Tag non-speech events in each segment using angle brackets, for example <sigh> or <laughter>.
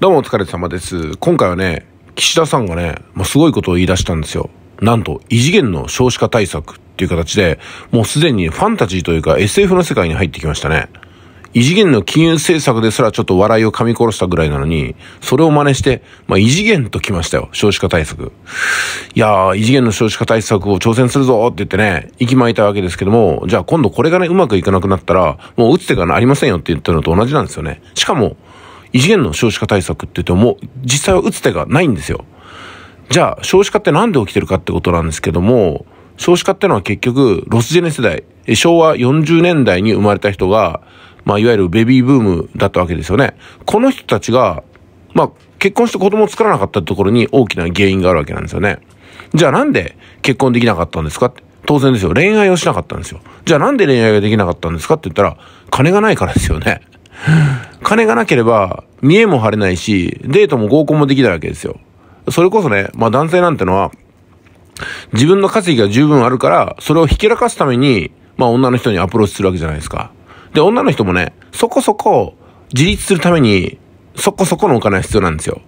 どうもお疲れ様です。今回はね、岸田さんがね、まあ、すごいことを言い出したんですよ。なんと、異次元の少子化対策っていう形で、もうすでにファンタジーというか SF の世界に入ってきましたね。異次元の金融政策ですらちょっと笑いを噛み殺したぐらいなのに、それを真似して、まあ、異次元と来ましたよ。少子化対策。いやー、異次元の少子化対策を挑戦するぞって言ってね、息巻いたわけですけども、じゃあ今度これがね、うまくいかなくなったら、もう打つ手がありませんよって言ったのと同じなんですよね。しかも、異次元の少子化対策って言っても、実際は打つ手がないんですよ。じゃあ、少子化って何で起きてるかってことなんですけども、少子化ってのは結局、ロスジェネ世代、昭和40年代に生まれた人が、まあ、いわゆるベビーブームだったわけですよね。この人たちが、まあ、結婚して子供を作らなかったところに大きな原因があるわけなんですよね。じゃあなんで結婚できなかったんですかって当然ですよ。恋愛をしなかったんですよ。じゃあなんで恋愛ができなかったんですかって言ったら、金がないからですよね。金がなければ、見栄も張れないし、デートも合コンもできないわけですよ。それこそね、まあ男性なんてのは、自分の稼ぎが十分あるから、それをひけらかすために、まあ女の人にアプローチするわけじゃないですか。で、女の人もね、そこそこ自立するために、そこそこのお金が必要なんですよ。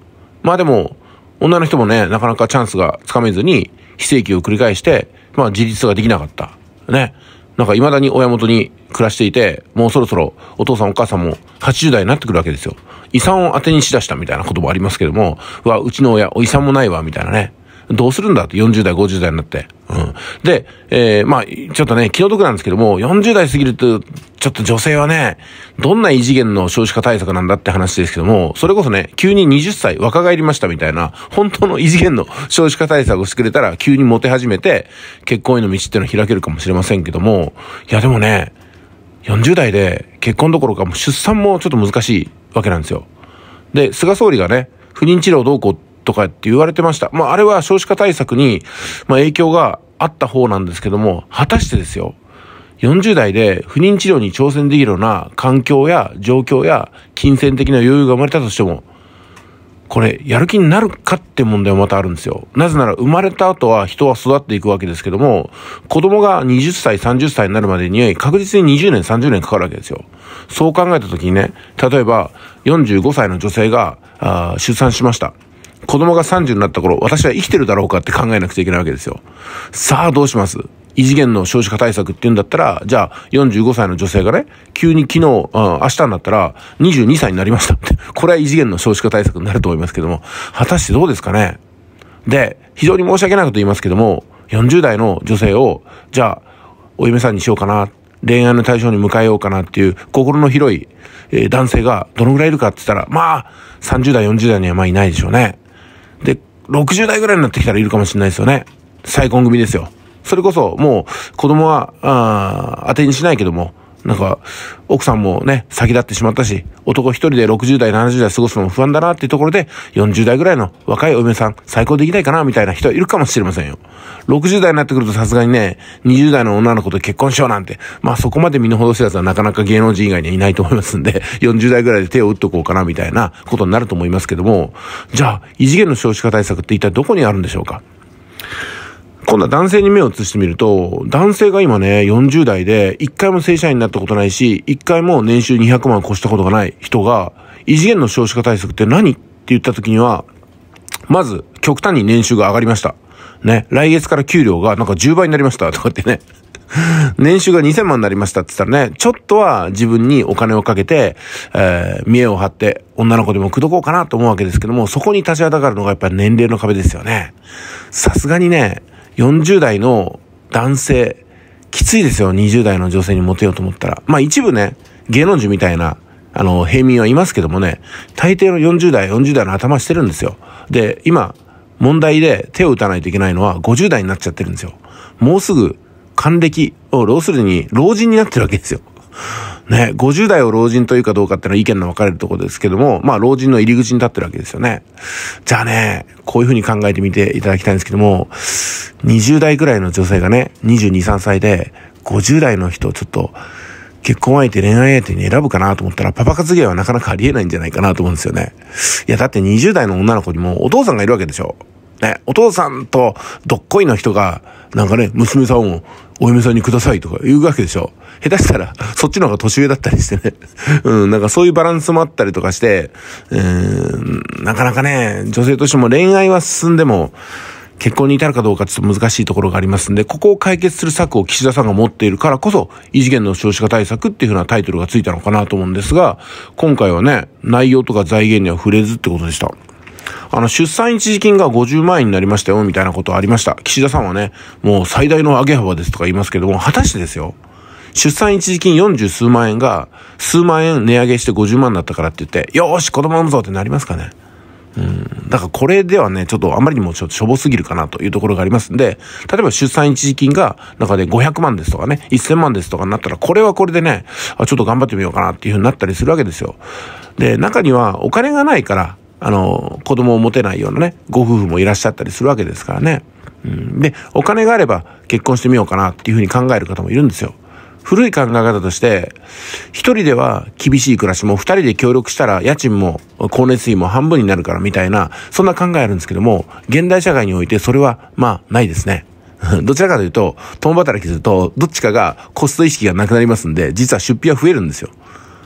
まあでも、女の人もね、なかなかチャンスがつかめずに、非正規を繰り返して、まあ自立ができなかった。ね。なんか未だに親元に暮らしていて、もうそろそろお父さんお母さんも80代になってくるわけですよ。遺産を当てにしだしたみたいなこともありますけども、うわ、うちの親、遺産もないわ、みたいなね。どうするんだって、40代、50代になって。うん。で、えー、まあ、ちょっとね、気の毒なんですけども、40代過ぎると、ちょっと女性はね、どんな異次元の少子化対策なんだって話ですけども、それこそね、急に20歳若返りましたみたいな、本当の異次元の少子化対策をしてくれたら、急にモテ始めて、結婚への道っていうのは開けるかもしれませんけども、いやでもね、40代で結婚どころかも出産もちょっと難しいわけなんですよ。で、菅総理がね、不妊治療どうこうとかって言われてました。まあ、あれは少子化対策に、まあ、影響があった方なんですけども、果たしてですよ、40代で不妊治療に挑戦できるような環境や状況や金銭的な余裕が生まれたとしても、これ、やる気になるかって問題もまたあるんですよ。なぜなら生まれた後は人は育っていくわけですけども、子供が20歳、30歳になるまでに確実に20年、30年かかるわけですよ。そう考えた時にね、例えば45歳の女性が出産しました。子供が30になった頃、私は生きてるだろうかって考えなくちゃいけないわけですよ。さあどうします異次元の少子化対策って言うんだったら、じゃあ45歳の女性がね、急に昨日、うん、明日になったら22歳になりましたって。<laughs> これは異次元の少子化対策になると思いますけども、果たしてどうですかねで、非常に申し訳ないこと言いますけども、40代の女性を、じゃあ、お嫁さんにしようかな、恋愛の対象に迎えようかなっていう心の広い、えー、男性がどのぐらいいるかって言ったら、まあ、30代、40代にはまあいないでしょうね。で、60代ぐらいになってきたらいるかもしれないですよね。再婚組ですよ。それこそ、もう、子供は、あ当てにしないけども、なんか、奥さんもね、先立ってしまったし、男一人で60代、70代過ごすのも不安だなっていうところで、40代ぐらいの若いお嫁さん、再婚できないかなみたいな人いるかもしれませんよ。60代になってくるとさすがにね、20代の女の子と結婚しようなんて、まあそこまで身の程知らずはなかなか芸能人以外にはいないと思いますんで、40代ぐらいで手を打っとこうかなみたいなことになると思いますけども、じゃあ、異次元の少子化対策って一体どこにあるんでしょうか今度は男性に目を移してみると、男性が今ね、40代で、一回も正社員になったことないし、一回も年収200万越したことがない人が、異次元の少子化対策って何って言った時には、まず、極端に年収が上がりました。ね、来月から給料がなんか10倍になりましたとかってね。<laughs> 年収が2000万になりましたって言ったらね、ちょっとは自分にお金をかけて、えー、見栄を張って、女の子でも口説こうかなと思うわけですけども、そこに立ちはだかるのがやっぱり年齢の壁ですよね。さすがにね、40代の男性、きついですよ、20代の女性にモテようと思ったら。まあ一部ね、芸能人みたいな、あの、平民はいますけどもね、大抵の40代、40代の頭してるんですよ。で、今、問題で手を打たないといけないのは50代になっちゃってるんですよ。もうすぐ還暦を、要するに老人になってるわけですよ。ね、50代を老人というかどうかっていうのは意見の分かれるところですけども、まあ老人の入り口に立ってるわけですよね。じゃあね、こういうふうに考えてみていただきたいんですけども、20代ぐらいの女性がね、22、3歳で、50代の人ちょっと、結婚相手、恋愛相手に選ぶかなと思ったら、パパ活芸はなかなかありえないんじゃないかなと思うんですよね。いや、だって20代の女の子にもお父さんがいるわけでしょ。ね、お父さんとどっこいの人が、なんかね、娘さんをお嫁さんにくださいとか言うわけでしょ。下手したら、<laughs> そっちの方が年上だったりしてね。<laughs> うん、なんかそういうバランスもあったりとかして、うーん、なかなかね、女性としても恋愛は進んでも、結婚に至るかどうかちょっと難しいところがありますんで、ここを解決する策を岸田さんが持っているからこそ、異次元の少子化対策っていうふうなタイトルがついたのかなと思うんですが、今回はね、内容とか財源には触れずってことでした。あの、出産一時金が50万円になりましたよ、みたいなことありました。岸田さんはね、もう最大の上げ幅ですとか言いますけども、果たしてですよ。出産一時金40数万円が、数万円値上げして50万になったからって言って、よーし、子供産むぞってなりますかね。うん。だからこれではね、ちょっとあまりにもちょっとしょぼすぎるかなというところがありますんで、例えば出産一時金が中で500万ですとかね、1000万ですとかになったら、これはこれでね、あちょっと頑張ってみようかなっていうふうになったりするわけですよ。で、中にはお金がないから、あの、子供を持てないようなね、ご夫婦もいらっしゃったりするわけですからね。うん、で、お金があれば結婚してみようかなっていうふうに考える方もいるんですよ。古い考え方として、一人では厳しい暮らしも、二人で協力したら家賃も光熱費も半分になるからみたいな、そんな考えあるんですけども、現代社会においてそれは、まあ、ないですね。<laughs> どちらかというと、共働きすると、どっちかがコスト意識がなくなりますんで、実は出費は増えるんですよ。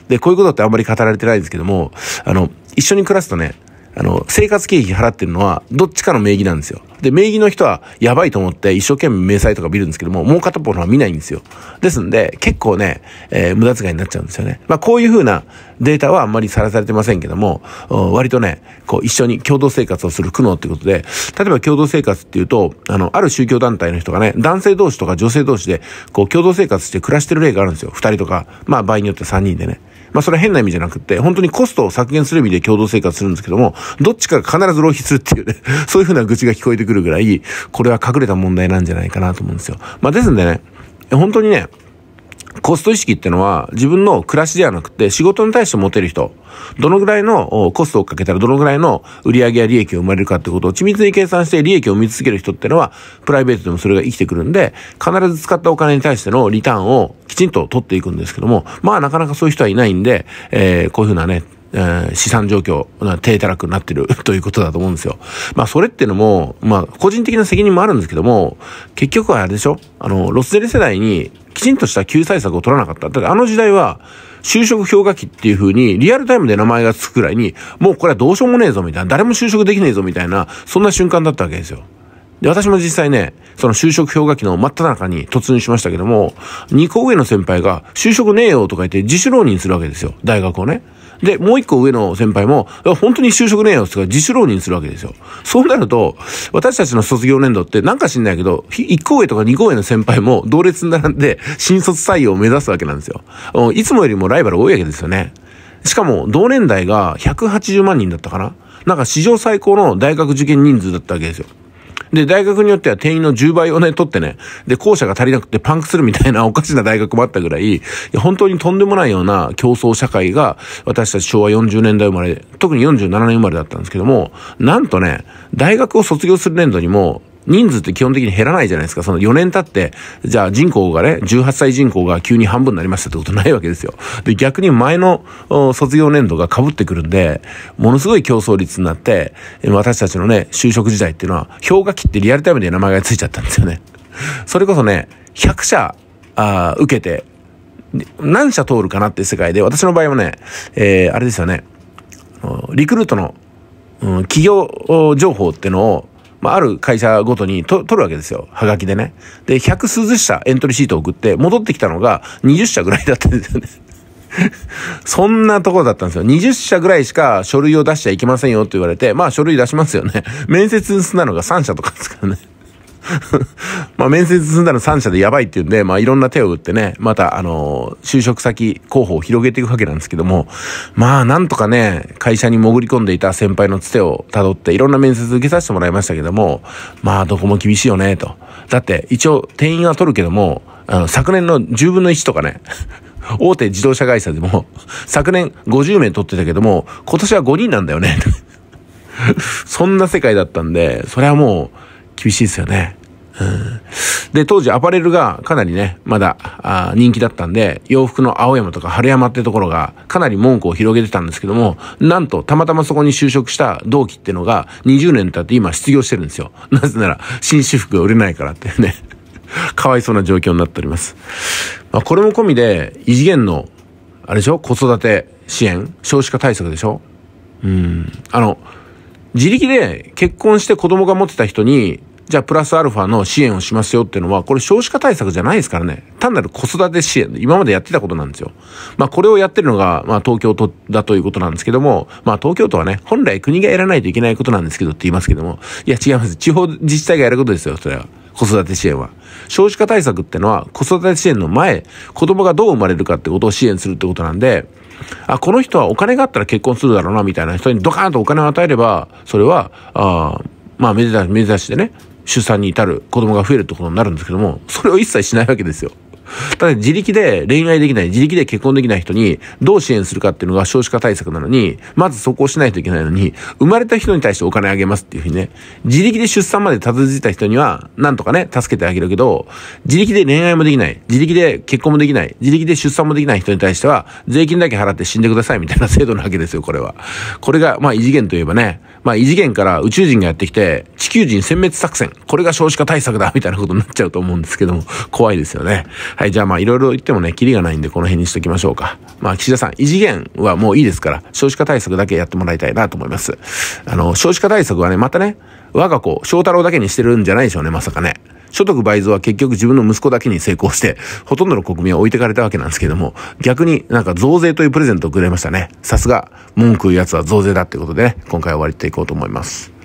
で、こういうことってあんまり語られてないんですけども、あの、一緒に暮らすとね、あの、生活経費払ってるのは、どっちかの名義なんですよ。で、名義の人は、やばいと思って、一生懸命明細とか見るんですけども、もう片方のは見ないんですよ。ですんで、結構ね、えー、無駄遣いになっちゃうんですよね。まあ、こういう風なデータはあんまりさらされてませんけども、割とね、こう、一緒に共同生活をする苦悩ってことで、例えば共同生活っていうと、あの、ある宗教団体の人がね、男性同士とか女性同士で、こう、共同生活して暮らしてる例があるんですよ。二人とか、まあ、場合によって三人でね。まあそれは変な意味じゃなくて、本当にコストを削減する意味で共同生活するんですけども、どっちかが必ず浪費するっていうね、<laughs> そういうふうな愚痴が聞こえてくるぐらい、これは隠れた問題なんじゃないかなと思うんですよ。まあですんでね、本当にね、コスト意識ってのは自分の暮らしではなくて仕事に対して持てる人、どのぐらいのコストをかけたらどのぐらいの売り上げや利益を生まれるかってことを緻密に計算して利益を見続ける人ってのはプライベートでもそれが生きてくるんで必ず使ったお金に対してのリターンをきちんと取っていくんですけども、まあなかなかそういう人はいないんで、えー、こういうふうなね、えー、資産状況、低たらくなってる <laughs> ということだと思うんですよ。まあ、それっていうのも、まあ、個人的な責任もあるんですけども、結局はあれでしょあの、ロスゼル世代にきちんとした救済策を取らなかった。だってあの時代は、就職氷河期っていう風に、リアルタイムで名前が付くくらいに、もうこれはどうしようもねえぞみたいな、誰も就職できねえぞみたいな、そんな瞬間だったわけですよ。で、私も実際ね、その就職氷河期の真っ只中に突入しましたけども、2個上の先輩が就職ねえよとか言って自主浪人するわけですよ。大学をね。で、もう一個上の先輩も、本当に就職ねえよってか自主浪人するわけですよ。そうなると、私たちの卒業年度ってなんか知んないけど、1校上とか2校上の先輩も同列に並んで新卒採用を目指すわけなんですよ。いつもよりもライバル多いわけですよね。しかも、同年代が180万人だったかななんか史上最高の大学受験人数だったわけですよ。で、大学によっては定員の10倍をね、取ってね、で、校舎が足りなくてパンクするみたいなおかしな大学もあったぐらい、本当にとんでもないような競争社会が、私たち昭和40年代生まれ、特に47年生まれだったんですけども、なんとね、大学を卒業する年度にも、人数って基本的に減らないじゃないですか。その4年経って、じゃあ人口がね、18歳人口が急に半分になりましたってことないわけですよ。で、逆に前の卒業年度が被ってくるんで、ものすごい競争率になって、私たちのね、就職時代っていうのは、氷河期ってリアルタイムで名前が付いちゃったんですよね。それこそね、100社、あ受けて、何社通るかなって世界で、私の場合はね、えー、あれですよね、リクルートの、うん、企業情報ってのをまあ、ある会社ごとにと取るわけですよ。はがきでね。で、100数社エントリーシート送って、戻ってきたのが20社ぐらいだったんですよね。<laughs> そんなところだったんですよ。20社ぐらいしか書類を出しちゃいけませんよって言われて、まあ書類出しますよね。面接なのが3社とかですからね。<laughs> まあ面接済んだの3社でやばいっていうんで、まあいろんな手を打ってね、またあの、就職先候補を広げていくわけなんですけども、まあなんとかね、会社に潜り込んでいた先輩のつてを辿っていろんな面接受けさせてもらいましたけども、まあどこも厳しいよね、と。だって一応定員は取るけども、あの昨年の10分の1とかね、<laughs> 大手自動車会社でも、昨年50名取ってたけども、今年は5人なんだよね。<laughs> そんな世界だったんで、それはもう、厳しいですよね。うん、で、当時アパレルがかなりね、まだあ人気だったんで、洋服の青山とか春山ってところがかなり門戸を広げてたんですけども、なんとたまたまそこに就職した同期ってのが20年経って今失業してるんですよ。なぜなら紳士服が売れないからっていうね <laughs> かわいそうな状況になっております。まあ、これも込みで異次元の、あれでしょ子育て支援少子化対策でしょうん。あの、自力で結婚して子供が持ってた人に、じゃあプラスアルファの支援をしますよっていうのは、これ少子化対策じゃないですからね。単なる子育て支援、今までやってたことなんですよ。まあこれをやってるのが、まあ東京都だということなんですけども、まあ東京都はね、本来国がやらないといけないことなんですけどって言いますけども、いや違います。地方自治体がやることですよ、それは。子育て支援は。少子化対策ってのは子育て支援の前、子供がどう生まれるかってことを支援するってことなんで、あ、この人はお金があったら結婚するだろうな、みたいな人にドカーンとお金を与えれば、それは、あまあ、目指し、でしてね、出産に至る子供が増えるってことになるんですけども、それを一切しないわけですよ。ただ自力で恋愛できない、自力で結婚できない人にどう支援するかっていうのが少子化対策なのに、まずそこをしないといけないのに、生まれた人に対してお金あげますっていうふうにね、自力で出産までたどり着いた人には、なんとかね、助けてあげるけど、自力で恋愛もできない、自力で結婚もできない、自力で出産もできない人に対しては、税金だけ払って死んでくださいみたいな制度なわけですよ、これは。これが、まあ異次元といえばね、まあ異次元から宇宙人がやってきて、地球人殲滅作戦、これが少子化対策だみたいなことになっちゃうと思うんですけども、怖いですよね。はい、じゃあまあいろいろ言ってもね、キリがないんでこの辺にしときましょうか。まあ岸田さん、異次元はもういいですから、少子化対策だけやってもらいたいなと思います。あの、少子化対策はね、またね、我が子、翔太郎だけにしてるんじゃないでしょうね、まさかね。所得倍増は結局自分の息子だけに成功して、ほとんどの国民は置いてかれたわけなんですけども、逆になんか増税というプレゼントをくれましたね。さすが、文句言う奴は増税だってことで、ね、今回は終わりていこうと思います。